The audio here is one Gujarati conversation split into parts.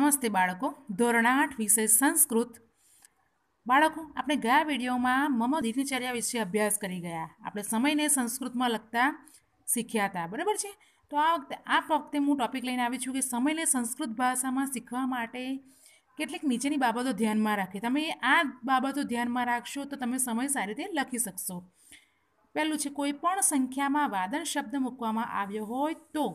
નમસ્તે બાળકો ધોરણ આઠ વિષય સંસ્કૃત બાળકો આપણે ગયા વિડીયોમાં મમ દિનચર્યા વિશે અભ્યાસ કરી ગયા આપણે સમયને સંસ્કૃતમાં લખતા શીખ્યા હતા બરાબર છે તો આ વખતે આ વખતે હું ટૉપિક લઈને આવી છું કે સમયને સંસ્કૃત ભાષામાં શીખવા માટે કેટલીક નીચેની બાબતો ધ્યાનમાં રાખે તમે આ બાબતો ધ્યાનમાં રાખશો તો તમે સમય સારી રીતે લખી શકશો પહેલું છે કોઈ પણ સંખ્યામાં વાદન શબ્દ મૂકવામાં આવ્યો હોય તો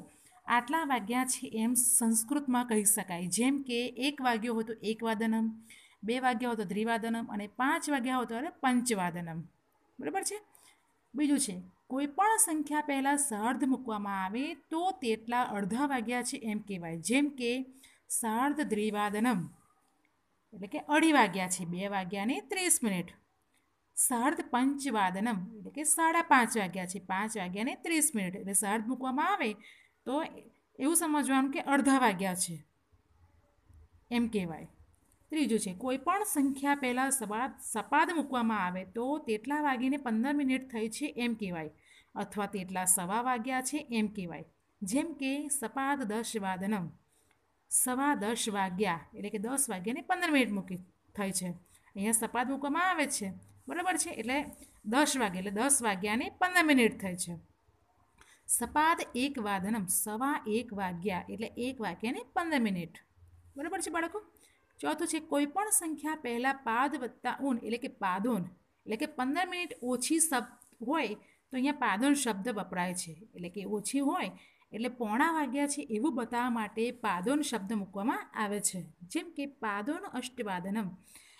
આટલા વાગ્યા છે એમ સંસ્કૃતમાં કહી શકાય જેમ કે એક વાગ્યો હોય તો એક વાદનમ બે વાગ્યા હોય તો દ્રિવાદનમ અને પાંચ વાગ્યા હોય તો પંચવાદનમ બરાબર છે બીજું છે કોઈ પણ સંખ્યા પહેલાં સાર્ધ મૂકવામાં આવે તો તેટલા અડધા વાગ્યા છે એમ કહેવાય જેમ કે સાર્ધ દ્રિવાદનમ એટલે કે અઢી વાગ્યા છે બે વાગ્યાને ત્રીસ મિનિટ સાર્ધ પંચવાદનમ એટલે કે સાડા પાંચ વાગ્યા છે પાંચ વાગ્યાને ત્રીસ મિનિટ એટલે સાર્ધ મૂકવામાં આવે તો એવું સમજવાનું કે અડધા વાગ્યા છે એમ કહેવાય ત્રીજું છે કોઈપણ સંખ્યા પહેલાં સપાદ સપાદ મૂકવામાં આવે તો તેટલા વાગીને પંદર મિનિટ થઈ છે એમ કહેવાય અથવા તેટલા સવા વાગ્યા છે એમ કહેવાય જેમ કે સપાદ દસ વાદનમ સવા દસ વાગ્યા એટલે કે દસ વાગ્યાને પંદર મિનિટ મૂકી થઈ છે અહીંયા સપાદ મૂકવામાં આવે છે બરાબર છે એટલે દસ વાગે એટલે દસ વાગ્યાને પંદર મિનિટ થઈ છે સપાદ એક વાદનમ સવા એક વાગ્યા એટલે એક વાગ્યાને પંદર મિનિટ બરાબર છે બાળકો ચોથું છે કોઈપણ સંખ્યા પહેલાં પાદ વત્તા ઊન એટલે કે પાદોન એટલે કે પંદર મિનિટ ઓછી શબ્દ હોય તો અહીંયા પાદોન શબ્દ વપરાય છે એટલે કે ઓછી હોય એટલે પોણા વાગ્યા છે એવું બતાવવા માટે પાદોન શબ્દ મૂકવામાં આવે છે જેમ કે પાદોન અષ્ટવાદનમ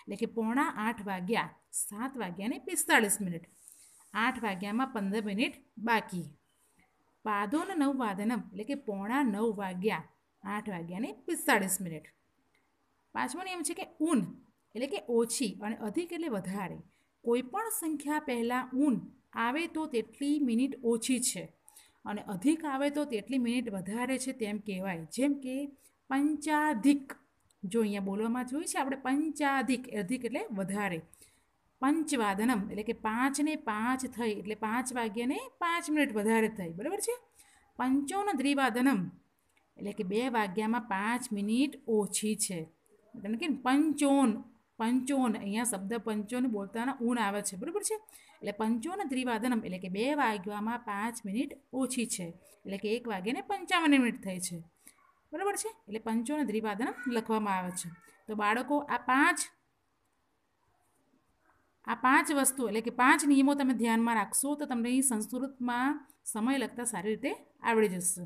એટલે કે પોણા આઠ વાગ્યા સાત વાગ્યાને પિસ્તાળીસ મિનિટ આઠ વાગ્યામાં પંદર મિનિટ બાકી નવ વાદનમ એટલે કે પોણા નવ વાગ્યા આઠ વાગ્યા ને પિસ્તાળીસ મિનિટ પાંચમો નિયમ છે કે ઊન એટલે કે ઓછી અને અધિક એટલે વધારે કોઈપણ સંખ્યા પહેલાં ઊન આવે તો તેટલી મિનિટ ઓછી છે અને અધિક આવે તો તેટલી મિનિટ વધારે છે તેમ કહેવાય જેમ કે પંચાધિક જો અહીંયા બોલવામાં જોઈએ છે આપણે પંચાધિક અધિક એટલે વધારે પંચવાદનમ એટલે કે પાંચને પાંચ થઈ એટલે પાંચ વાગ્યાને પાંચ મિનિટ વધારે થઈ બરાબર છે પંચોન દ્રિવાદનમ એટલે કે બે વાગ્યામાં પાંચ મિનિટ ઓછી છે એટલે કે પંચોન પંચોન અહીંયા શબ્દ પંચોન બોલતાના ઊણ આવે છે બરાબર છે એટલે પંચોન દ્રિવાદનમ એટલે કે બે વાગ્યામાં પાંચ મિનિટ ઓછી છે એટલે કે એક વાગ્યાને પંચાવન મિનિટ થઈ છે બરાબર છે એટલે પંચોન દ્રિવાદનમ લખવામાં આવે છે તો બાળકો આ પાંચ આ પાંચ વસ્તુ એટલે કે પાંચ નિયમો તમે ધ્યાનમાં રાખશો તો તમને સંસ્કૃતમાં સમય લગતા સારી રીતે આવડી જશે